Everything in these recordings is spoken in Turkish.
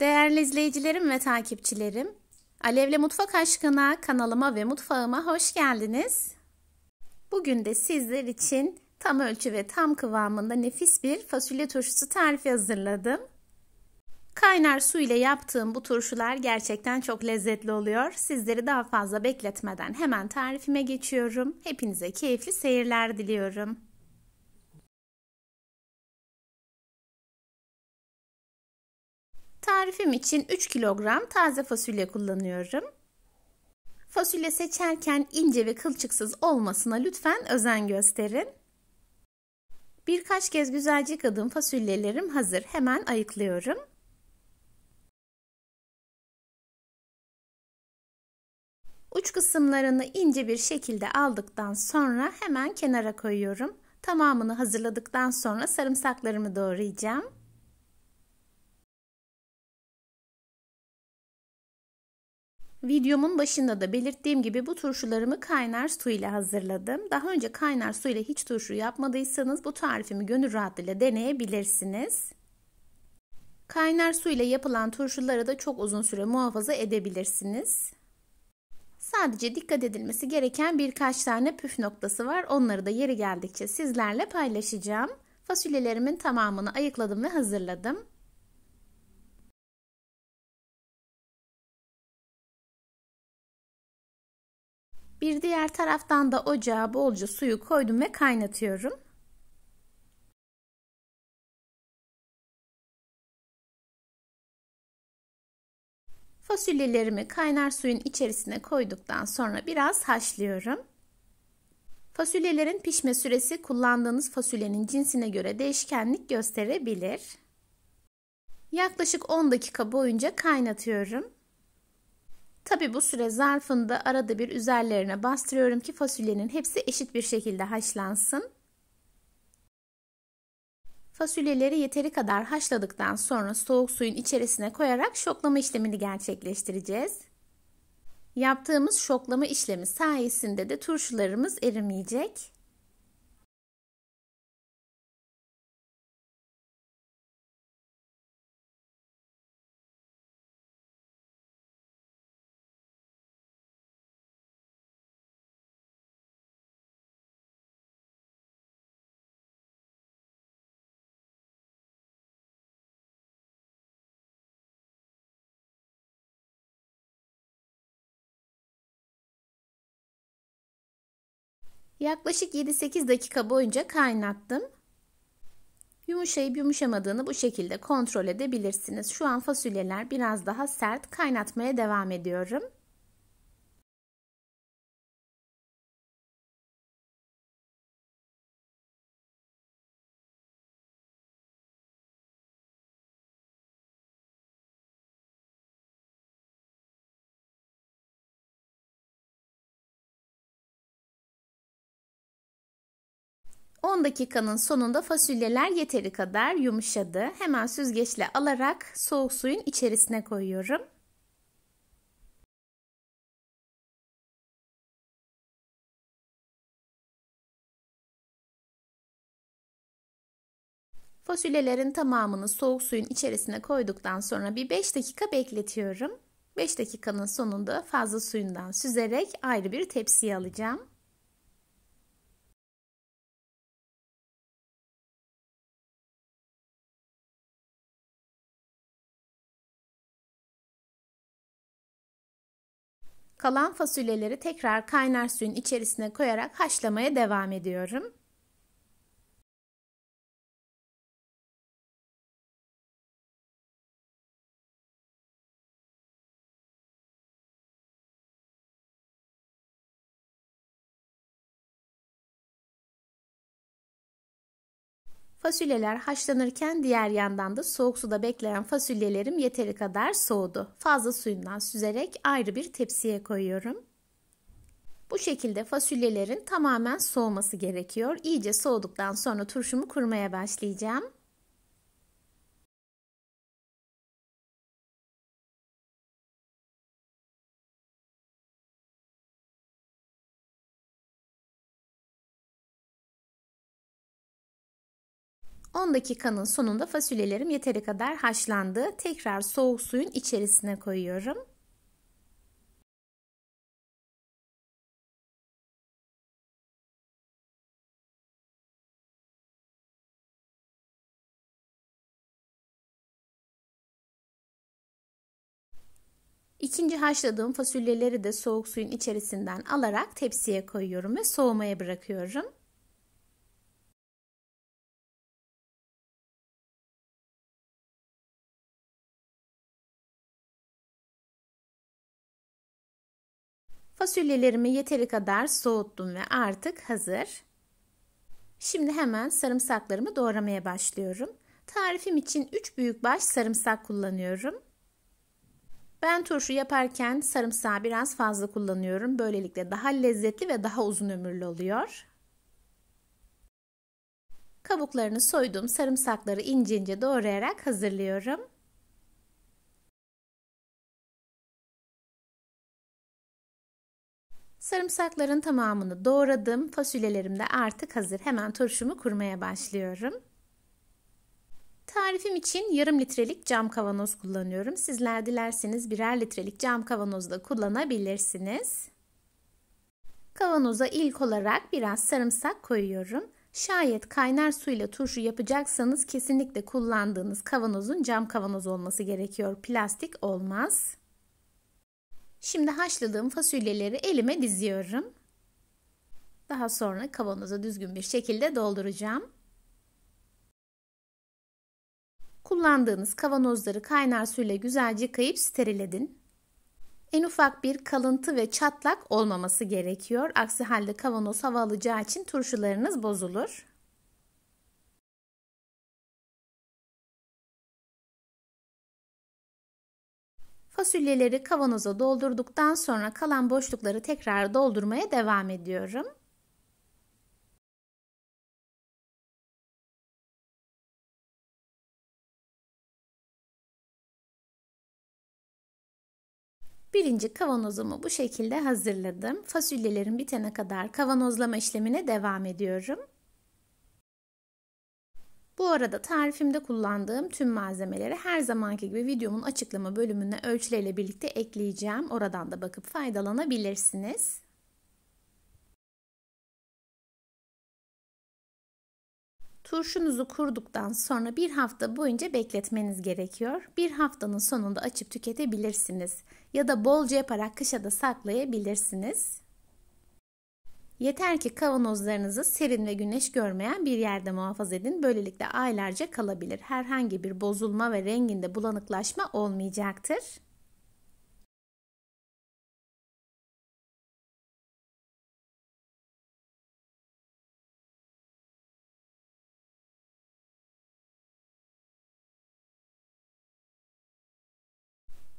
Değerli izleyicilerim ve takipçilerim, Alevle Mutfak Aşkına kanalıma ve mutfağıma hoş geldiniz. Bugün de sizler için tam ölçü ve tam kıvamında nefis bir fasulye turşusu tarifi hazırladım. Kaynar su ile yaptığım bu turşular gerçekten çok lezzetli oluyor. Sizleri daha fazla bekletmeden hemen tarifime geçiyorum. Hepinize keyifli seyirler diliyorum. Tarifim için 3 kilogram taze fasulye kullanıyorum. Fasulye seçerken ince ve kılçıksız olmasına lütfen özen gösterin. Birkaç kez güzelce yıkadığım fasulyelerim hazır. Hemen ayıklıyorum. Uç kısımlarını ince bir şekilde aldıktan sonra hemen kenara koyuyorum. Tamamını hazırladıktan sonra sarımsaklarımı doğrayacağım. Videomun başında da belirttiğim gibi bu turşularımı kaynar su ile hazırladım. Daha önce kaynar su ile hiç turşu yapmadıysanız bu tarifimi gönül rahatlığıyla deneyebilirsiniz. Kaynar su ile yapılan turşuları da çok uzun süre muhafaza edebilirsiniz. Sadece dikkat edilmesi gereken birkaç tane püf noktası var. Onları da yeri geldikçe sizlerle paylaşacağım. Fasulyelerimin tamamını ayıkladım ve hazırladım. Bir diğer taraftan da ocağa bolca suyu koydum ve kaynatıyorum. Fasulyelerimi kaynar suyun içerisine koyduktan sonra biraz haşlıyorum. Fasulyelerin pişme süresi kullandığınız fasulyenin cinsine göre değişkenlik gösterebilir. Yaklaşık 10 dakika boyunca kaynatıyorum. Tabi bu süre zarfında arada bir üzerlerine bastırıyorum ki fasulyenin hepsi eşit bir şekilde haşlansın. Fasulyeleri yeteri kadar haşladıktan sonra soğuk suyun içerisine koyarak şoklama işlemini gerçekleştireceğiz. Yaptığımız şoklama işlemi sayesinde de turşularımız erimeyecek. Yaklaşık 7-8 dakika boyunca kaynattım. Yumuşayıp yumuşamadığını bu şekilde kontrol edebilirsiniz. Şu an fasulyeler biraz daha sert kaynatmaya devam ediyorum. 10 dakikanın sonunda fasulyeler yeteri kadar yumuşadı. Hemen süzgeçle alarak soğuk suyun içerisine koyuyorum. Fasulyelerin tamamını soğuk suyun içerisine koyduktan sonra bir 5 dakika bekletiyorum. 5 dakikanın sonunda fazla suyundan süzerek ayrı bir tepsiye alacağım. Kalan fasulyeleri tekrar kaynar suyun içerisine koyarak haşlamaya devam ediyorum. Fasulyeler haşlanırken diğer yandan da soğuk suda bekleyen fasulyelerim yeteri kadar soğudu. Fazla suyundan süzerek ayrı bir tepsiye koyuyorum. Bu şekilde fasulyelerin tamamen soğuması gerekiyor. İyice soğuduktan sonra turşumu kurmaya başlayacağım. 10 dakikanın sonunda fasulyelerim yeteri kadar haşlandı. Tekrar soğuk suyun içerisine koyuyorum. İkinci haşladığım fasulyeleri de soğuk suyun içerisinden alarak tepsiye koyuyorum ve soğumaya bırakıyorum. Fasulyelerimi yeteri kadar soğuttum ve artık hazır. Şimdi hemen sarımsaklarımı doğramaya başlıyorum. Tarifim için 3 büyük baş sarımsak kullanıyorum. Ben turşu yaparken sarımsağı biraz fazla kullanıyorum. Böylelikle daha lezzetli ve daha uzun ömürlü oluyor. Kabuklarını soyduğum sarımsakları ince ince doğrayarak hazırlıyorum. Sarımsakların tamamını doğradım. Fasulyelerim de artık hazır. Hemen turşumu kurmaya başlıyorum. Tarifim için yarım litrelik cam kavanoz kullanıyorum. Sizler dilerseniz birer litrelik cam kavanoz da kullanabilirsiniz. Kavanoza ilk olarak biraz sarımsak koyuyorum. Şayet kaynar suyla turşu yapacaksanız kesinlikle kullandığınız kavanozun cam kavanoz olması gerekiyor. Plastik olmaz. Şimdi haşladığım fasulyeleri elime diziyorum. Daha sonra kavanoza düzgün bir şekilde dolduracağım. Kullandığınız kavanozları kaynar suyla güzelce kayıp steril edin. En ufak bir kalıntı ve çatlak olmaması gerekiyor. Aksi halde kavanoz hava alacağı için turşularınız bozulur. Fasulyeleri kavanoza doldurduktan sonra kalan boşlukları tekrar doldurmaya devam ediyorum. Birinci kavanozumu bu şekilde hazırladım. Fasulyelerim bitene kadar kavanozlama işlemine devam ediyorum. Bu arada tarifimde kullandığım tüm malzemeleri her zamanki gibi videomun açıklama bölümüne ölçüleriyle birlikte ekleyeceğim. Oradan da bakıp faydalanabilirsiniz. Turşunuzu kurduktan sonra bir hafta boyunca bekletmeniz gerekiyor. Bir haftanın sonunda açıp tüketebilirsiniz. Ya da bolca yaparak kışa da saklayabilirsiniz. Yeter ki kavanozlarınızı serin ve güneş görmeyen bir yerde muhafaza edin. Böylelikle aylarca kalabilir. Herhangi bir bozulma ve renginde bulanıklaşma olmayacaktır.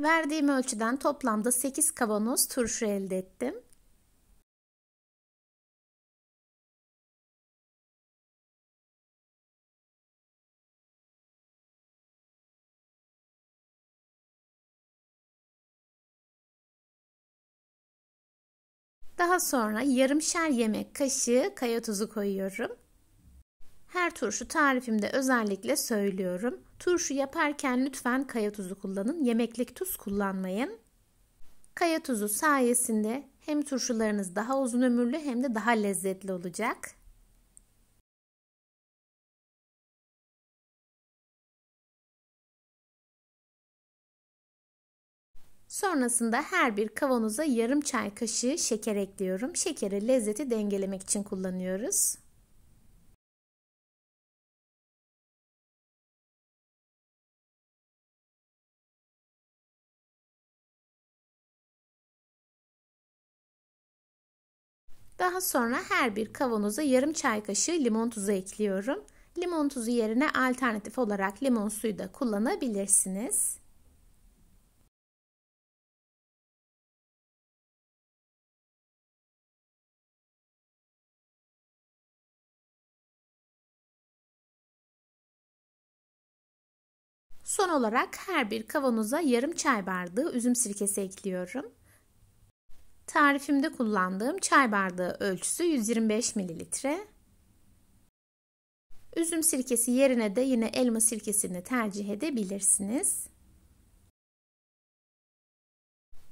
Verdiğim ölçüden toplamda 8 kavanoz turşu elde ettim. Daha sonra yarımşar yemek kaşığı kaya tuzu koyuyorum. Her turşu tarifimde özellikle söylüyorum. Turşu yaparken lütfen kaya tuzu kullanın. Yemeklik tuz kullanmayın. Kaya tuzu sayesinde hem turşularınız daha uzun ömürlü hem de daha lezzetli olacak. Sonrasında her bir kavanoza yarım çay kaşığı şeker ekliyorum. Şekeri lezzeti dengelemek için kullanıyoruz. Daha sonra her bir kavanoza yarım çay kaşığı limon tuzu ekliyorum. Limon tuzu yerine alternatif olarak limon suyu da kullanabilirsiniz. Son olarak her bir kavanoza yarım çay bardağı üzüm sirkesi ekliyorum. Tarifimde kullandığım çay bardağı ölçüsü 125 mililitre. Üzüm sirkesi yerine de yine elma sirkesini tercih edebilirsiniz.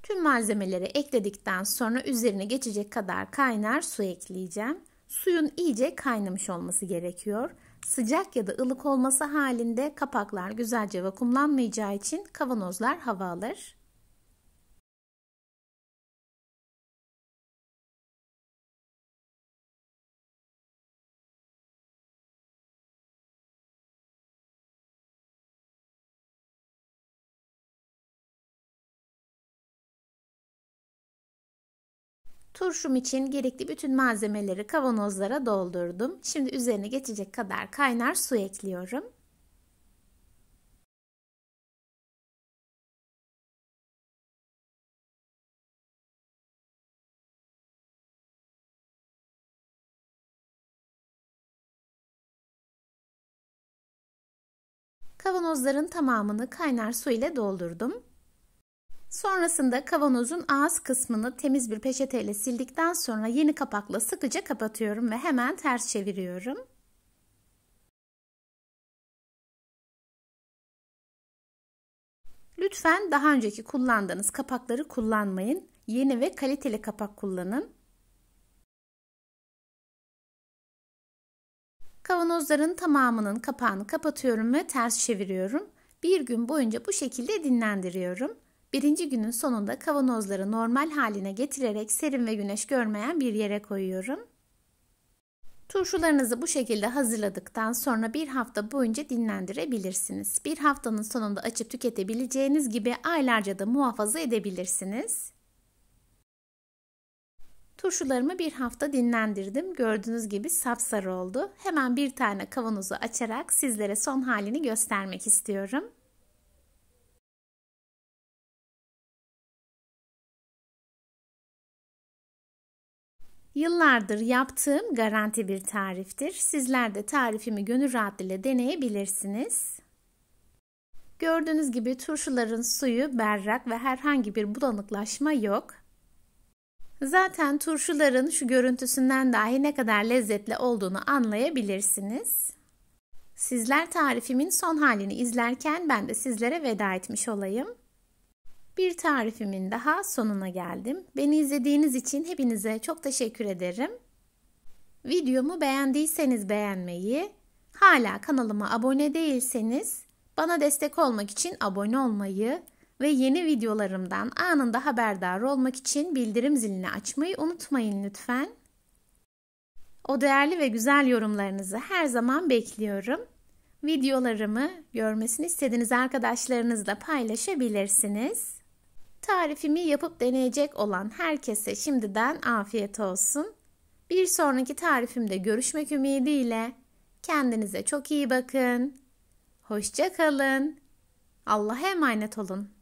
Tüm malzemeleri ekledikten sonra üzerine geçecek kadar kaynar su ekleyeceğim. Suyun iyice kaynamış olması gerekiyor. Sıcak ya da ılık olması halinde kapaklar güzelce vakumlanmayacağı için kavanozlar hava alır. Turşum için gerekli bütün malzemeleri kavanozlara doldurdum. Şimdi üzerine geçecek kadar kaynar su ekliyorum. Kavanozların tamamını kaynar su ile doldurdum. Sonrasında kavanozun ağız kısmını temiz bir peçeteyle sildikten sonra yeni kapakla sıkıca kapatıyorum ve hemen ters çeviriyorum. Lütfen daha önceki kullandığınız kapakları kullanmayın. Yeni ve kaliteli kapak kullanın. Kavanozların tamamının kapağını kapatıyorum ve ters çeviriyorum. Bir gün boyunca bu şekilde dinlendiriyorum. Birinci günün sonunda kavanozları normal haline getirerek serin ve güneş görmeyen bir yere koyuyorum. Turşularınızı bu şekilde hazırladıktan sonra bir hafta boyunca dinlendirebilirsiniz. Bir haftanın sonunda açıp tüketebileceğiniz gibi aylarca da muhafaza edebilirsiniz. Turşularımı bir hafta dinlendirdim. Gördüğünüz gibi sapsarı oldu. Hemen bir tane kavanozu açarak sizlere son halini göstermek istiyorum. Yıllardır yaptığım garanti bir tariftir. Sizler de tarifimi gönül rahatlığıyla deneyebilirsiniz. Gördüğünüz gibi turşuların suyu berrak ve herhangi bir bulanıklaşma yok. Zaten turşuların şu görüntüsünden dahi ne kadar lezzetli olduğunu anlayabilirsiniz. Sizler tarifimin son halini izlerken ben de sizlere veda etmiş olayım. Bir tarifimin daha sonuna geldim. Beni izlediğiniz için hepinize çok teşekkür ederim. Videomu beğendiyseniz beğenmeyi, hala kanalıma abone değilseniz bana destek olmak için abone olmayı ve yeni videolarımdan anında haberdar olmak için bildirim zilini açmayı unutmayın lütfen. O değerli ve güzel yorumlarınızı her zaman bekliyorum. Videolarımı görmesini istediğiniz arkadaşlarınızla paylaşabilirsiniz. Tarifimi yapıp deneyecek olan herkese şimdiden afiyet olsun. Bir sonraki tarifimde görüşmek ümidiyle kendinize çok iyi bakın. Hoşça kalın. Allah'a emanet olun.